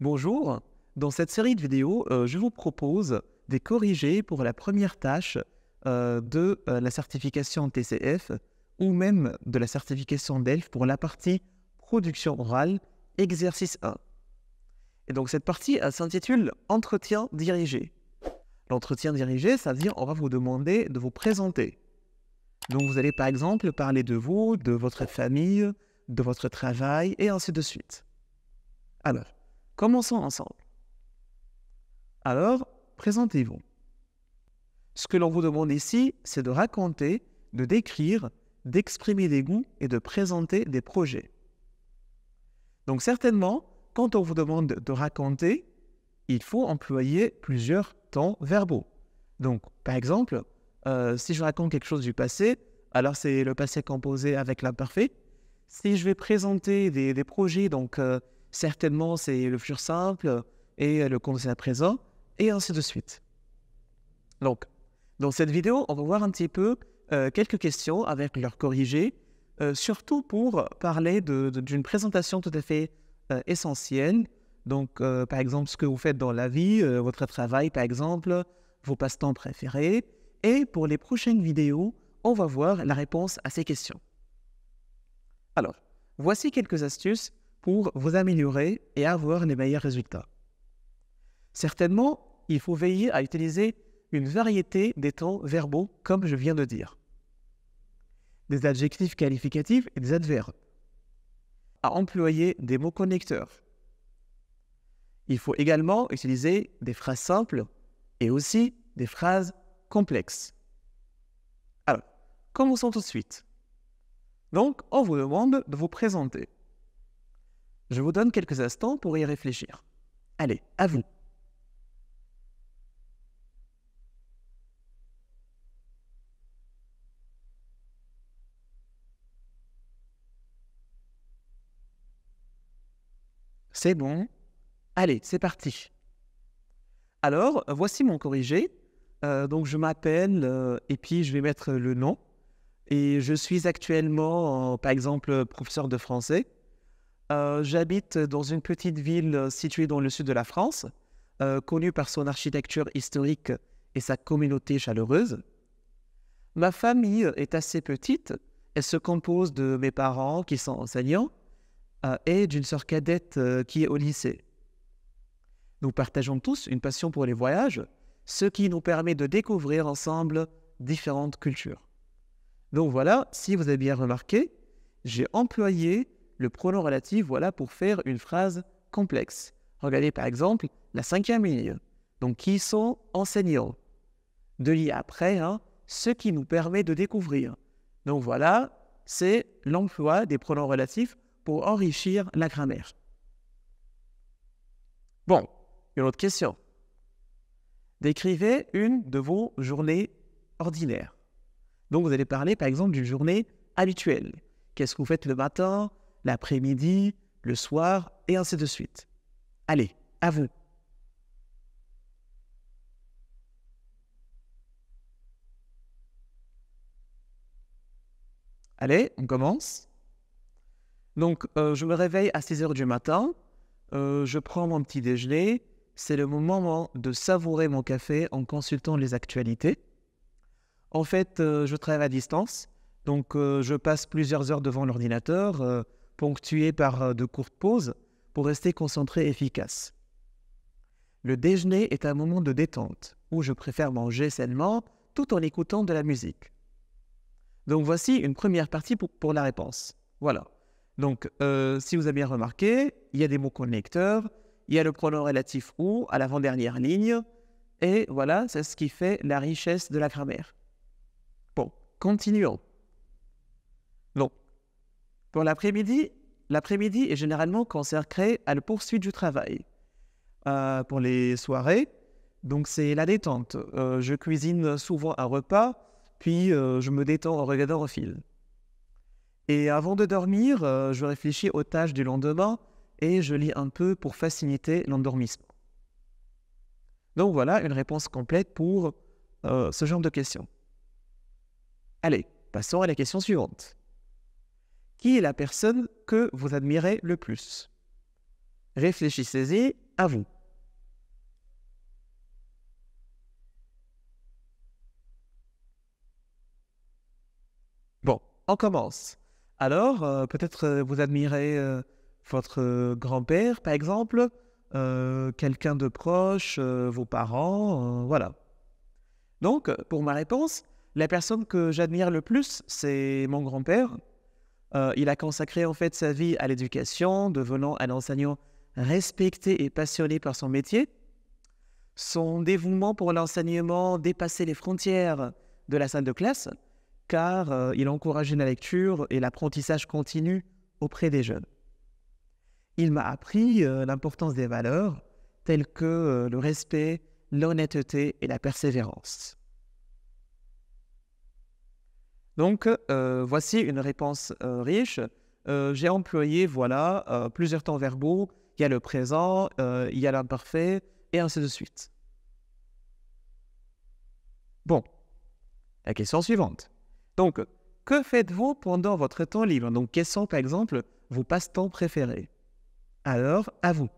Bonjour, dans cette série de vidéos, euh, je vous propose des corrigés pour la première tâche euh, de euh, la certification TCF ou même de la certification DELF pour la partie production orale, exercice 1. Et donc cette partie s'intitule Entretien dirigé. L'entretien dirigé, ça veut dire on va vous demander de vous présenter. Donc vous allez par exemple parler de vous, de votre famille, de votre travail et ainsi de suite. Alors, Commençons ensemble. Alors, présentez-vous. Ce que l'on vous demande ici, c'est de raconter, de décrire, d'exprimer des goûts et de présenter des projets. Donc certainement, quand on vous demande de raconter, il faut employer plusieurs temps verbaux. Donc, par exemple, euh, si je raconte quelque chose du passé, alors c'est le passé composé avec l'imparfait. Si je vais présenter des, projets, donc euh, certainement c'est le futur simple et le conditionnel présent, et ainsi de suite. Donc, dans cette vidéo, on va voir un petit peu euh, quelques questions avec leurs corrigés, euh, surtout pour parler d'une présentation tout à fait euh, essentielle. Donc, par exemple, ce que vous faites dans la vie, votre travail, par exemple, vos passe-temps préférés. Et pour les prochaines vidéos, on va voir la réponse à ces questions. Alors, voici quelques astuces pour vous améliorer et avoir les meilleurs résultats. Certainement, il faut veiller à utiliser une variété des temps verbaux comme je viens de dire. Des adjectifs qualificatifs et des adverbes. À employer des mots connecteurs. Il faut également utiliser des phrases simples et aussi des phrases complexes. Alors, commençons tout de suite. Donc, on vous demande de vous présenter. Je vous donne quelques instants pour y réfléchir. Allez, à vous. C'est bon. Allez, c'est parti. Alors, voici mon corrigé. Euh, donc, je m'appelle euh, et puis je vais mettre le nom. Et je suis actuellement, euh, par exemple, professeur de français. Euh, j'habite dans une petite ville euh, située dans le sud de la France, euh, connue par son architecture historique et sa communauté chaleureuse. Ma famille est assez petite. Elle se compose de mes parents qui sont enseignants et d'une sœur cadette qui est au lycée. Nous partageons tous une passion pour les voyages, ce qui nous permet de découvrir ensemble différentes cultures. Donc voilà, si vous avez bien remarqué, j'ai employé le pronom relatif voilà pour faire une phrase complexe. Regardez par exemple la cinquième ligne. Donc, qui sont enseignants De lire après, hein, ce qui nous permet de découvrir. Donc voilà, c'est l'emploi des pronoms relatifs pour enrichir la grammaire. Bon, une autre question. Décrivez une de vos journées ordinaires. Donc vous allez parler par exemple d'une journée habituelle. Qu'est-ce que vous faites le matin l'après-midi, le soir, et ainsi de suite. Allez, à vous. Allez, on commence. Donc, euh, je me réveille à 6 heures du matin, euh, je prends mon petit déjeuner, c'est le moment de savourer mon café en consultant les actualités. En fait, euh, je travaille à distance, donc je passe plusieurs heures devant l'ordinateur ponctuée par euh, de courtes pauses pour rester concentré et efficace. Le déjeuner est un moment de détente où je préfère manger sainement tout en écoutant de la musique. Donc voici une première partie pour, la réponse. Voilà. Donc euh, si vous avez bien remarqué, il y a des mots connecteurs, il y a le pronom relatif ou à l'avant-dernière ligne, et voilà, c'est ce qui fait la richesse de la grammaire. Bon, continuons. Pour l'après-midi, l'après-midi est généralement consacré à la poursuite du travail. Euh, pour les soirées, donc c'est la détente. Euh, je cuisine souvent un repas, puis euh, je me détends en regardant au film. Et avant de dormir, je réfléchis aux tâches du lendemain et je lis un peu pour faciliter l'endormissement. Donc voilà une réponse complète pour ce genre de questions. Allez, passons à la question suivante. Qui est la personne que vous admirez le plus Réfléchissez-y à vous. Bon, on commence. Alors, euh, peut-être euh, vous admirez euh, votre grand-père, par exemple, quelqu'un de proche, vos parents, voilà. Donc, pour ma réponse, la personne que j'admire le plus, c'est mon grand-père, euh, il a consacré en fait sa vie à l'éducation, devenant un enseignant respecté et passionné par son métier. Son dévouement pour l'enseignement dépassait les frontières de la salle de classe, car euh, il encourageait la lecture et l'apprentissage continu auprès des jeunes. Il m'a appris euh, l'importance des valeurs telles que le respect, l'honnêteté et la persévérance. Donc, euh, voici une réponse euh, riche. Euh, j'ai employé, voilà, plusieurs temps verbaux. Il y a le présent, il y a l'imparfait, et ainsi de suite. Bon, la question suivante. Donc, que faites-vous pendant votre temps libre Donc, quels sont, par exemple, vos passe-temps préférés Alors, à vous.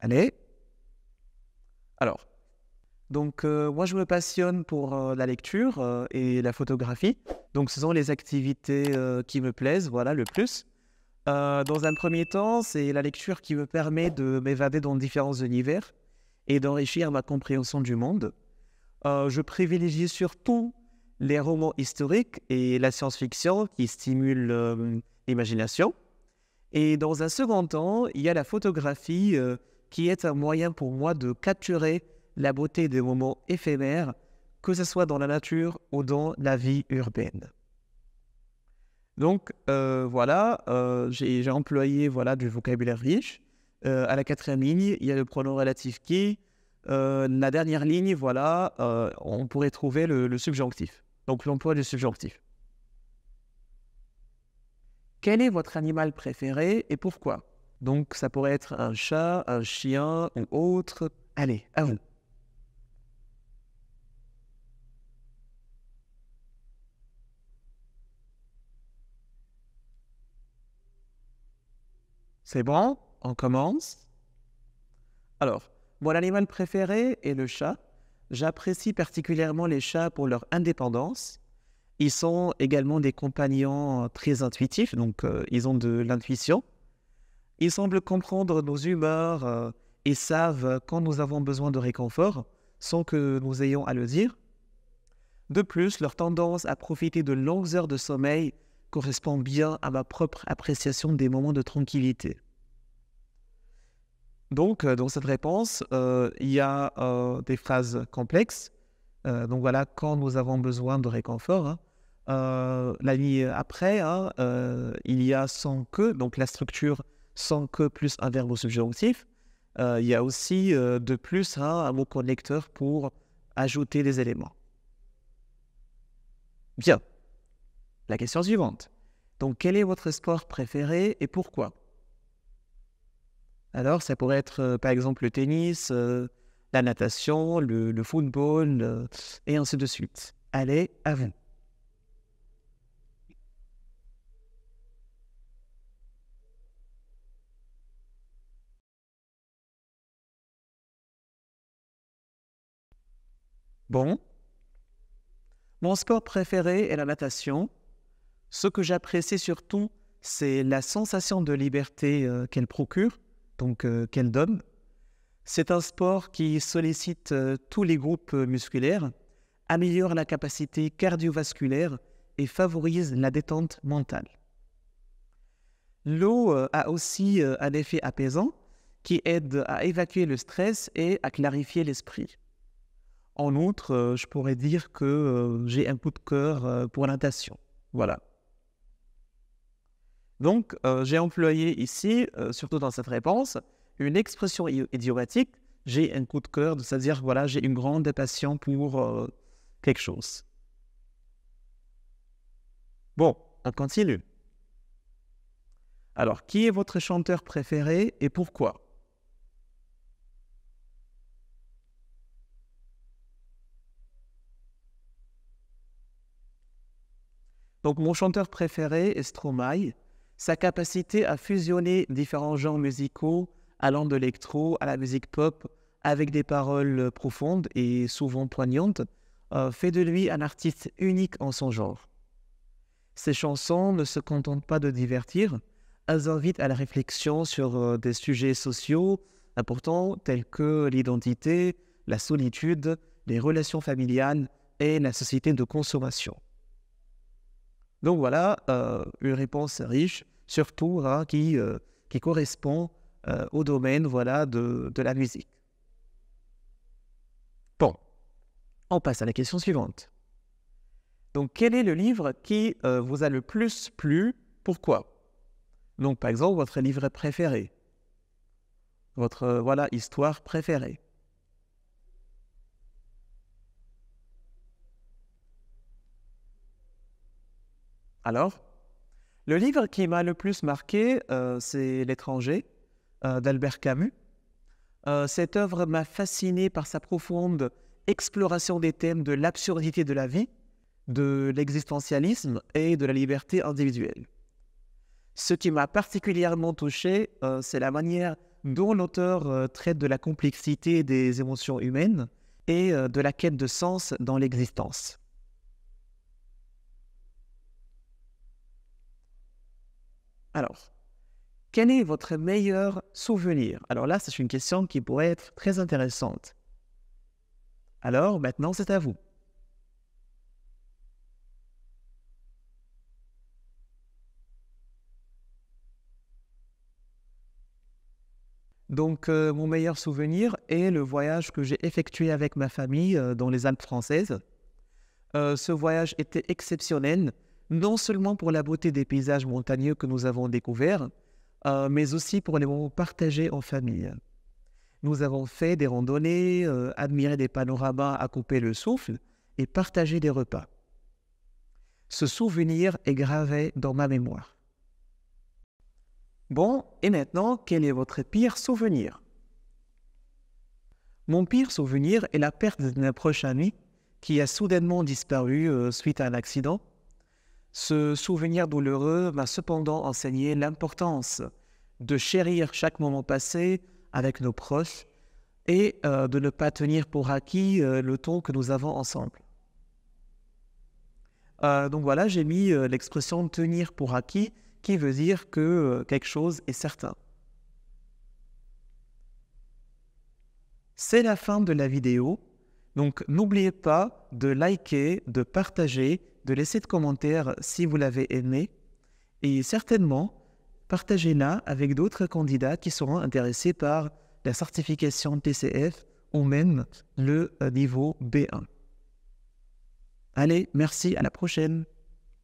Allez. Alors, donc euh, moi je me passionne pour euh, la lecture euh, et la photographie. Donc ce sont les activités qui me plaisent, voilà, le plus. dans un premier temps, c'est la lecture qui me permet de m'évader dans différents univers et d'enrichir ma compréhension du monde. je privilégie surtout les romans historiques et la science-fiction qui stimulent l'imagination. Et dans un second temps, il y a la photographie qui est un moyen pour moi de capturer la beauté des moments éphémères, que ce soit dans la nature ou dans la vie urbaine. Donc euh, voilà, euh, j'ai employé voilà du vocabulaire riche. Euh, à la quatrième ligne, il y a le pronom relatif qui. la dernière ligne, voilà, on pourrait trouver le subjonctif. Donc l'emploi du subjonctif. Quel est votre animal préféré et pourquoi donc, ça pourrait être un chat, un chien ou autre. Allez, à vous. C'est bon, on commence. Alors, mon animal préféré est le chat. J'apprécie particulièrement les chats pour leur indépendance. Ils sont également des compagnons euh, très intuitifs, donc euh, ils ont de l'intuition. Ils semblent comprendre nos humeurs euh, et savent euh, quand nous avons besoin de réconfort sans que nous ayons à le dire. De plus, leur tendance à profiter de longues heures de sommeil correspond bien à ma propre appréciation des moments de tranquillité. Donc, euh, dans cette réponse, il y a des phrases complexes. donc voilà, quand nous avons besoin de réconfort. Hein. la nuit après, hein, il y a sans que, donc la structure sans que plus un verbe au subjonctif. Euh, il y a aussi euh, de plus hein, un mot connecteur pour ajouter des éléments. Bien. La question suivante. Donc, quel est votre sport préféré et pourquoi Alors, ça pourrait être euh, par exemple le tennis, la natation, le, le football, et ainsi de suite. Allez, à vous. Bon, mon sport préféré est la natation. Ce que j'apprécie surtout, c'est la sensation de liberté euh, qu'elle procure, donc euh, qu'elle donne. C'est un sport qui sollicite euh, tous les groupes musculaires, améliore la capacité cardiovasculaire et favorise la détente mentale. L'eau a aussi un effet apaisant qui aide à évacuer le stress et à clarifier l'esprit. En outre, euh, je pourrais dire que euh, j'ai un coup de cœur euh, pour la natation. Voilà. Donc, j'ai employé ici, surtout dans cette réponse, une expression idiomatique. J'ai un coup de cœur, c'est-à-dire, voilà, j'ai une grande passion pour quelque chose. Bon, on continue. Alors, qui est votre chanteur préféré et pourquoi mon chanteur préféré est Stromae. Sa capacité à fusionner différents genres musicaux, allant de l'électro à la musique pop, avec des paroles euh, profondes et souvent poignantes, euh, fait de lui un artiste unique en son genre. Ses chansons ne se contentent pas de divertir, elles invitent à la réflexion sur euh, des sujets sociaux importants tels que l'identité, la solitude, les relations familiales et la société de consommation. Donc voilà, euh, une réponse riche, surtout hein, qui, euh, qui correspond euh, au domaine voilà, de, de, la musique. Bon, on passe à la question suivante. Donc quel est le livre qui vous a le plus plu Pourquoi Donc par exemple, votre livre préféré, votre voilà, histoire préférée. Alors, le livre qui m'a le plus marqué, euh, c'est L'étranger euh, d'Albert Camus. Euh, cette œuvre m'a fasciné par sa profonde exploration des thèmes de l'absurdité de la vie, de l'existentialisme et de la liberté individuelle. Ce qui m'a particulièrement touché, c'est la manière dont l'auteur traite de la complexité des émotions humaines et de la quête de sens dans l'existence. Alors, quel est votre meilleur souvenir Alors là, c'est une question qui pourrait être très intéressante. Alors, maintenant, c'est à vous. Donc, euh, mon meilleur souvenir est le voyage que j'ai effectué avec ma famille euh, dans les Alpes françaises. Euh, ce voyage était exceptionnel non seulement pour la beauté des paysages montagneux que nous avons découverts, euh, mais aussi pour les moments partagés en famille. Nous avons fait des randonnées, euh, admiré des panoramas à couper le souffle et partagé des repas. Ce souvenir est gravé dans ma mémoire. Bon, et maintenant, quel est votre pire souvenir Mon pire souvenir est la perte d'un proche ami qui a soudainement disparu euh, suite à un accident ce souvenir douloureux m'a cependant enseigné l'importance de chérir chaque moment passé avec nos proches et euh, de ne pas tenir pour acquis euh, le temps que nous avons ensemble. Euh, donc voilà, j'ai mis l'expression tenir pour acquis qui veut dire que quelque chose est certain. C'est la fin de la vidéo, donc n'oubliez pas de liker, de partager de laisser de commentaires si vous l'avez aimé et certainement partagez-la avec d'autres candidats qui seront intéressés par la certification TCF ou même le euh, niveau B1. Allez, merci, à la prochaine